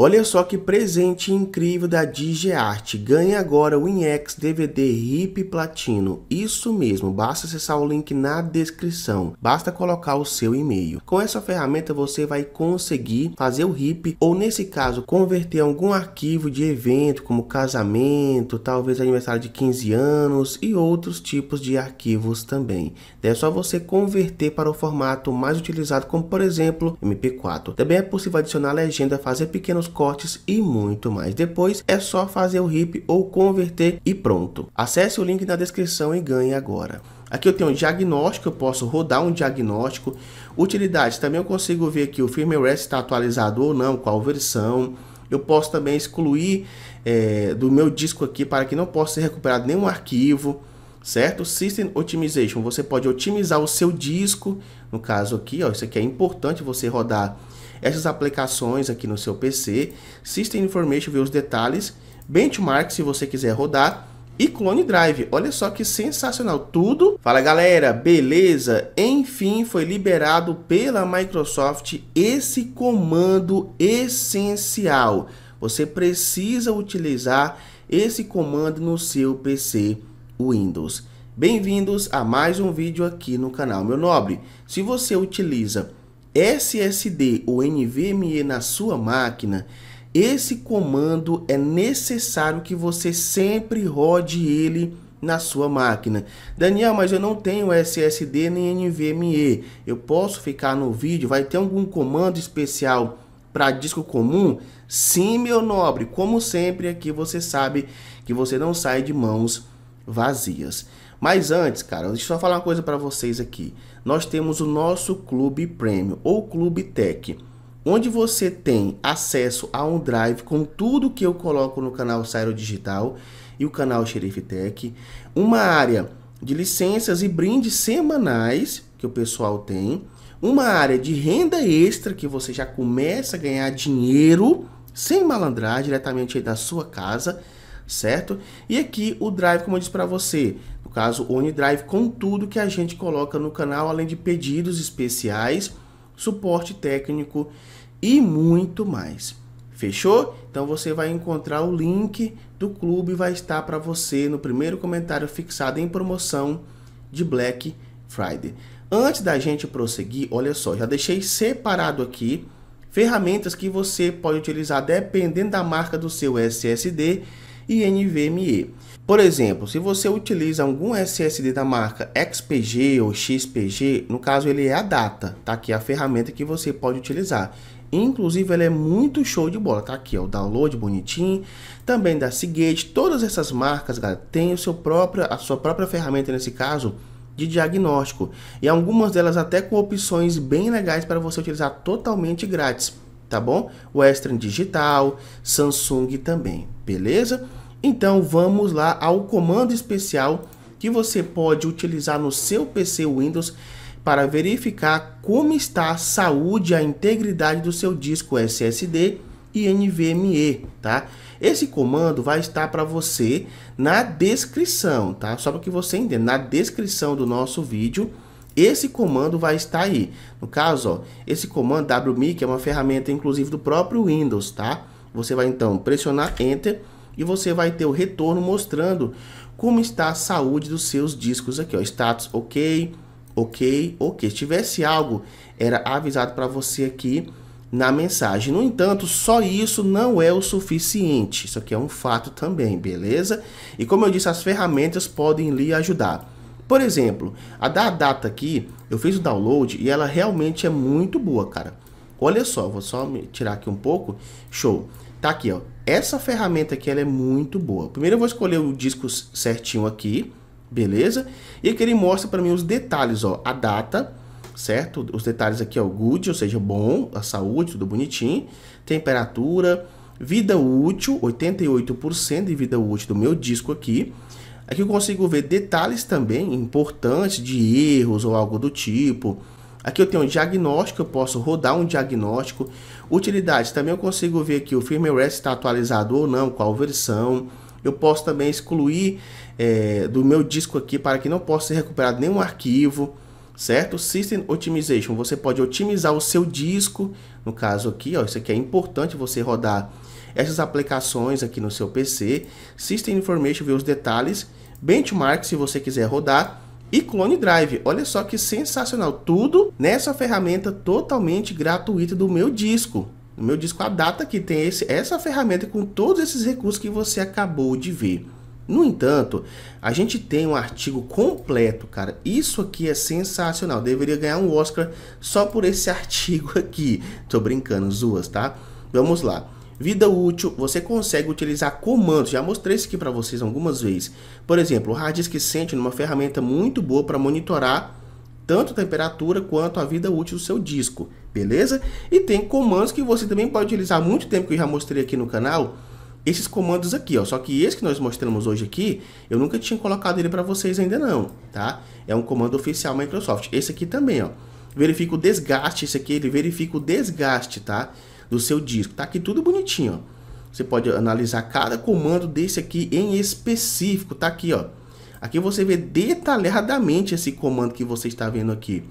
Olha só que presente incrível da DigiArt. Ganhe agora o INEX DVD RIP Platino. Isso mesmo, basta acessar o link na descrição. Basta colocar o seu e-mail. Com essa ferramenta você vai conseguir fazer o RIP ou nesse caso converter algum arquivo de evento como casamento, talvez aniversário de 15 anos e outros tipos de arquivos também. É só você converter para o formato mais utilizado como por exemplo MP4. Também é possível adicionar legenda, fazer pequenos cortes e muito mais. Depois é só fazer o RIP ou converter e pronto. Acesse o link na descrição e ganhe agora. Aqui eu tenho um diagnóstico, eu posso rodar um diagnóstico. Utilidade, também eu consigo ver aqui o firmware se está atualizado ou não, qual versão. Eu posso também excluir é, do meu disco aqui para que não possa ser recuperado nenhum arquivo, certo? System Optimization, você pode otimizar o seu disco. No caso aqui, ó, isso aqui é importante você rodar essas aplicações aqui no seu PC. System Information ver os detalhes, Benchmark se você quiser rodar e Clone Drive. Olha só que sensacional tudo. Fala galera, beleza? Enfim, foi liberado pela Microsoft esse comando essencial. Você precisa utilizar esse comando no seu PC Windows. Bem-vindos a mais um vídeo aqui no canal, meu nobre. Se você utiliza SSD ou NVMe na sua máquina, esse comando é necessário que você sempre rode ele na sua máquina. Daniel, mas eu não tenho SSD nem NVMe. Eu posso ficar no vídeo? Vai ter algum comando especial para disco comum? Sim, meu nobre. Como sempre aqui você sabe que você não sai de mãos vazias. Mas antes, cara, deixa eu só falar uma coisa para vocês aqui. Nós temos o nosso Clube Premium ou Clube Tech, onde você tem acesso a um drive com tudo que eu coloco no canal Sairo Digital e o canal Xerife Tech, uma área de licenças e brindes semanais que o pessoal tem, uma área de renda extra que você já começa a ganhar dinheiro sem malandrar diretamente aí da sua casa, certo? E aqui o drive, como eu disse para você, caso OneDrive, com tudo que a gente coloca no canal, além de pedidos especiais, suporte técnico e muito mais. Fechou? Então você vai encontrar o link do clube, vai estar para você no primeiro comentário fixado em promoção de Black Friday. Antes da gente prosseguir, olha só, já deixei separado aqui ferramentas que você pode utilizar dependendo da marca do seu SSD e NVMe. Por exemplo, se você utiliza algum SSD da marca XPG ou XPG, no caso ele é a data, tá aqui é a ferramenta que você pode utilizar. Inclusive ele é muito show de bola, tá aqui ó, o download bonitinho, também da Seagate, todas essas marcas, galera, tem o seu próprio, a sua própria ferramenta nesse caso de diagnóstico e algumas delas até com opções bem legais para você utilizar totalmente grátis, tá bom? Western Digital, Samsung também, beleza? Então vamos lá ao comando especial que você pode utilizar no seu PC Windows para verificar como está a saúde e a integridade do seu disco SSD e NVMe, tá? Esse comando vai estar para você na descrição, tá? Só para que você entenda, na descrição do nosso vídeo, esse comando vai estar aí. No caso, ó, esse comando WMIC é uma ferramenta inclusive do próprio Windows, tá? Você vai então pressionar Enter e você vai ter o retorno mostrando como está a saúde dos seus discos aqui, ó, status ok, ok, ok. Se tivesse algo, era avisado para você aqui na mensagem. No entanto, só isso não é o suficiente. Isso aqui é um fato também, beleza? E como eu disse, as ferramentas podem lhe ajudar. Por exemplo, a da data aqui, eu fiz o download e ela realmente é muito boa, cara. Olha só, vou só tirar aqui um pouco. Show. Tá aqui, ó. Essa ferramenta aqui ela é muito boa. Primeiro eu vou escolher o disco certinho aqui, beleza? E aqui ele mostra para mim os detalhes, ó, a data, certo? Os detalhes aqui, ó, good, ou seja, bom, a saúde, tudo bonitinho, temperatura, vida útil, 88% de vida útil do meu disco aqui. Aqui eu consigo ver detalhes também importantes de erros ou algo do tipo, Aqui eu tenho um diagnóstico, eu posso rodar um diagnóstico. Utilidades, também eu consigo ver aqui o firmware se está atualizado ou não, qual versão. Eu posso também excluir é, do meu disco aqui para que não possa ser recuperado nenhum arquivo, certo? System Optimization, você pode otimizar o seu disco, no caso aqui, ó, isso aqui é importante você rodar essas aplicações aqui no seu PC. System Information, ver os detalhes. Benchmark, se você quiser rodar e Clone Drive. Olha só que sensacional, tudo nessa ferramenta totalmente gratuita do meu disco. No meu disco a data que tem esse, essa ferramenta com todos esses recursos que você acabou de ver. No entanto, a gente tem um artigo completo, cara. Isso aqui é sensacional. Deveria ganhar um Oscar só por esse artigo aqui. Tô brincando, zoas, tá? Vamos lá. Vida útil, você consegue utilizar comandos, já mostrei isso aqui para vocês algumas vezes. Por exemplo, o hard disk Sentinel é uma ferramenta muito boa para monitorar tanto a temperatura quanto a vida útil do seu disco, beleza? E tem comandos que você também pode utilizar há muito tempo que eu já mostrei aqui no canal, esses comandos aqui, ó. Só que esse que nós mostramos hoje aqui, eu nunca tinha colocado ele para vocês ainda não, tá? É um comando oficial Microsoft. Esse aqui também, ó. Verifica o desgaste, esse aqui ele verifica o desgaste, tá? do seu disco. Tá aqui tudo bonitinho, ó. Você pode analisar cada comando desse aqui em específico, tá aqui, ó. Aqui você vê detalhadamente esse comando que você está vendo aqui.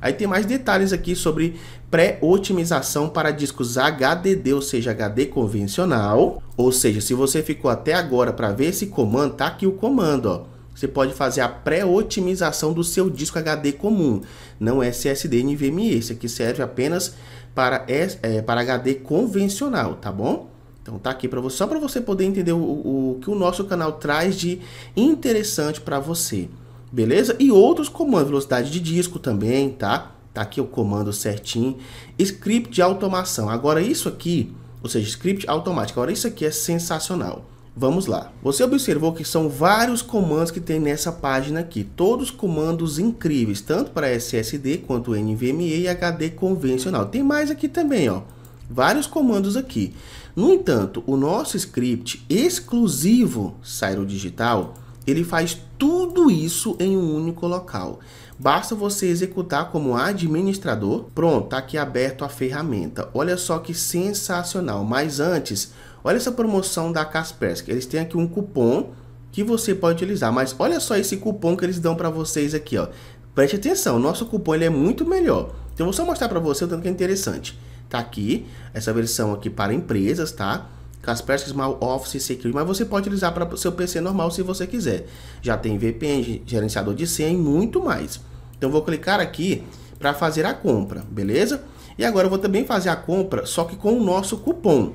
Aí tem mais detalhes aqui sobre pré-otimização para discos HDD, ou seja, HD convencional. Ou seja, se você ficou até agora para ver esse comando, tá aqui o comando, ó. Você pode fazer a pré-otimização do seu disco HD comum, não é SSD NVMe. Esse aqui serve apenas para, é, para HD convencional, tá bom? Então tá aqui para você, só para você poder entender o, o, que o nosso canal traz de interessante para você, beleza? E outros comandos, velocidade de disco também, tá? Tá aqui o comando certinho, script de automação. Agora isso aqui, ou seja, script automático. Agora isso aqui é sensacional. Vamos lá. Você observou que são vários comandos que tem nessa página aqui, todos comandos incríveis, tanto para SSD quanto NVMe e HD convencional. Tem mais aqui também, ó. Vários comandos aqui. No entanto, o nosso script exclusivo Cyro Digital, ele faz tudo isso em um único local. Basta você executar como administrador. Pronto, tá aqui aberto a ferramenta. Olha só que sensacional. Mas antes, Olha essa promoção da Kaspersky. Eles têm aqui um cupom que você pode utilizar, mas olha só esse cupom que eles dão para vocês aqui, ó. Preste atenção, nosso cupom ele é muito melhor. Então vou só mostrar para você o tanto que é interessante. Tá aqui essa versão aqui para empresas, tá? Kaspersky Small Office Security, mas você pode utilizar para seu PC normal se você quiser. Já tem VPN, gerenciador de senha e muito mais. Então vou clicar aqui para fazer a compra, beleza? E agora eu vou também fazer a compra, só que com o nosso cupom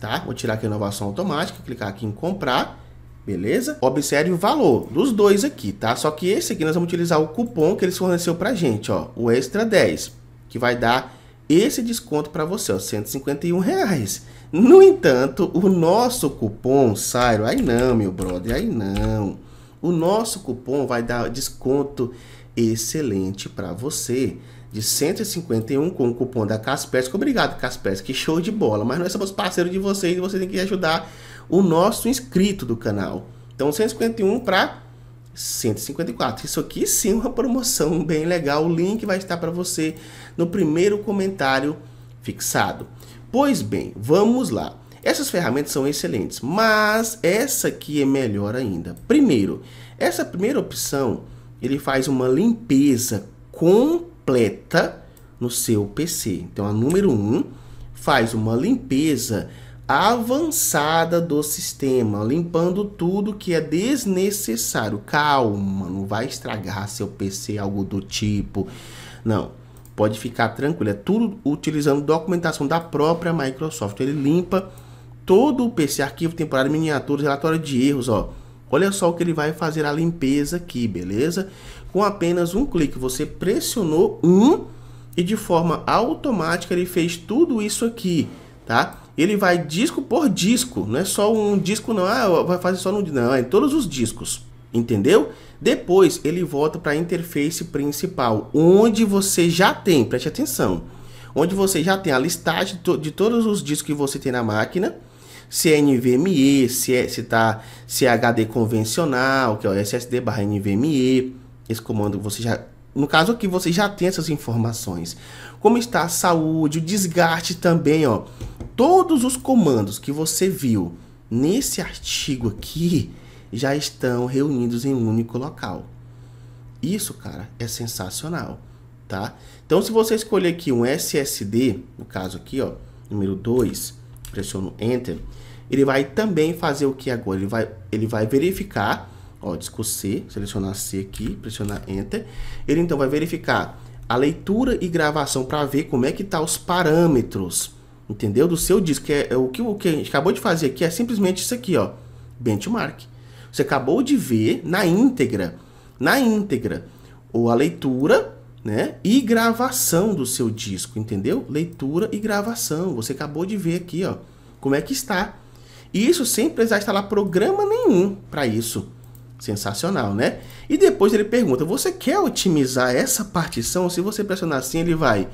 tá? Vou tirar aqui a inovação automática, clicar aqui em comprar, beleza? Observe o valor dos dois aqui, tá? Só que esse aqui nós vamos utilizar o cupom que eles forneceu pra gente, ó, o Extra 10, que vai dar esse desconto para você, ó, 151 reais. No entanto, o nosso cupom, Sairo, aí não, meu brother, aí não. O nosso cupom vai dar desconto excelente para você de 151 com o cupom da Kaspersky. Obrigado, Kaspersky, show de bola. Mas nós somos parceiros de vocês e vocês têm que ajudar o nosso inscrito do canal. Então 151 para 154. Isso aqui sim é uma promoção bem legal. O link vai estar para você no primeiro comentário fixado. Pois bem, vamos lá. Essas ferramentas são excelentes, mas essa aqui é melhor ainda. Primeiro, essa primeira opção, ele faz uma limpeza completa completa no seu PC. Então, a número 1 um faz uma limpeza avançada do sistema, limpando tudo que é desnecessário. Calma, não vai estragar seu PC, algo do tipo. Não, pode ficar tranquilo. É tudo utilizando documentação da própria Microsoft. Ele limpa todo o PC, arquivo temporário, miniaturas, relatório de erros, ó Olha só o que ele vai fazer a limpeza aqui, beleza? Com apenas um clique, você pressionou um e de forma automática ele fez tudo isso aqui, tá? Ele vai disco por disco, não é só um disco não, ah, vai fazer só no não, é em todos os discos, entendeu? Depois ele volta para a interface principal, onde você já tem, preste atenção, onde você já tem a listagem de todos os discos que você tem na máquina, se é NVMe, se é, se tá, se é HD convencional, que é o SSD barra NVMe. Esse comando você já no caso aqui você já tem essas informações. Como está a saúde, o desgaste também, ó. Todos os comandos que você viu nesse artigo aqui já estão reunidos em um único local. Isso, cara, é sensacional, tá? Então, se você escolher aqui um SSD, no caso aqui, ó, número 2, pressiono Enter, ele vai também fazer o que agora? Ele vai, ele vai verificar, ó, disco C, selecionar C aqui, pressionar Enter. Ele então vai verificar a leitura e gravação para ver como é que tá os parâmetros, entendeu? Do seu disco. É, é, o, que, o que a gente acabou de fazer aqui é simplesmente isso aqui, ó, benchmark. Você acabou de ver na íntegra, na íntegra, ou a leitura né? E gravação do seu disco, entendeu? Leitura e gravação. Você acabou de ver aqui, ó, como é que está. E isso sem precisar instalar programa nenhum para isso. Sensacional, né? E depois ele pergunta: você quer otimizar essa partição? Se você pressionar assim, ele vai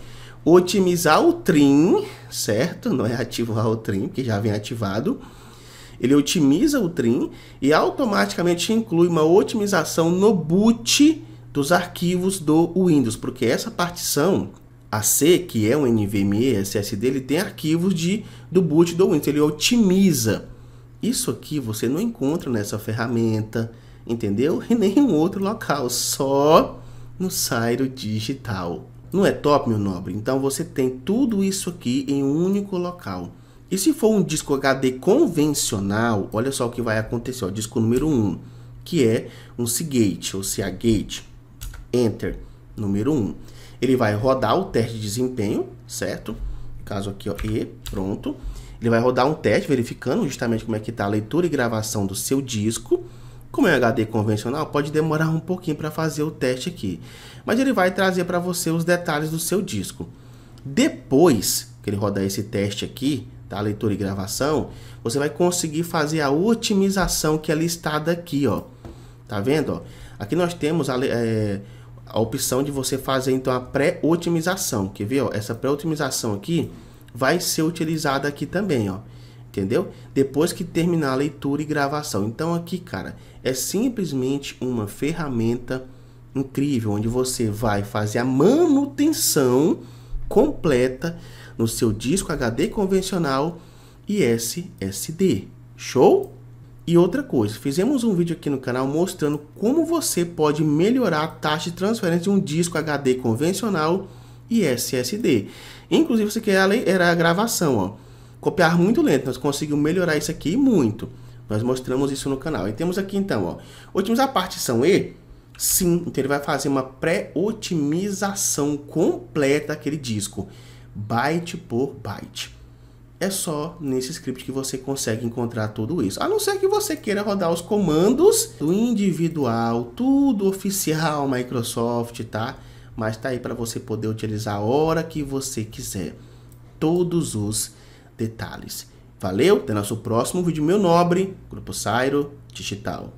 otimizar o trim, certo? Não é ativar o trim, que já vem ativado. Ele otimiza o trim e automaticamente inclui uma otimização no boot dos arquivos do Windows, porque essa partição AC, que é um NVMe SSD, ele tem arquivos de, do boot do Windows, ele otimiza. Isso aqui você não encontra nessa ferramenta, entendeu? Em nenhum outro local, só no Sairo Digital. Não é top, meu nobre? Então você tem tudo isso aqui em um único local. E se for um disco HD convencional, olha só o que vai acontecer. O disco número 1, um, que é um Seagate ou Seagate. Enter, número 1. Ele vai rodar o teste de desempenho, certo? No caso aqui, ó, E, pronto. Ele vai rodar um teste verificando justamente como é que está a leitura e gravação do seu disco. Como é um HD convencional, pode demorar um pouquinho para fazer o teste aqui. Mas ele vai trazer para você os detalhes do seu disco. Depois que ele rodar esse teste aqui, tá? leitura e gravação, você vai conseguir fazer a otimização que é listada aqui, ó. Tá vendo? Ó? Aqui nós temos a, é, a opção de você fazer então a pré-otimização. Quer ver? Ó? Essa pré-otimização aqui vai ser utilizada aqui também, ó. Entendeu? Depois que terminar a leitura e gravação. Então aqui, cara, é simplesmente uma ferramenta incrível onde você vai fazer a manutenção completa no seu disco HD convencional e SSD. Show? E outra coisa, fizemos um vídeo aqui no canal mostrando como você pode melhorar a taxa de transferência de um disco HD convencional e SSD. Inclusive, você aqui era a gravação, ó. Copiar muito lento, nós conseguimos melhorar isso aqui muito. Nós mostramos isso no canal. E temos aqui então, ó. Otimizar a partição E? Sim, então ele vai fazer uma pré-otimização completa daquele disco, byte por byte é só nesse script que você consegue encontrar tudo isso. A não ser que você queira rodar os comandos do individual, tudo oficial Microsoft, tá? Mas tá aí para você poder utilizar a hora que você quiser. Todos os detalhes. Valeu, até nosso próximo vídeo meu nobre, Grupo Sairo Digital.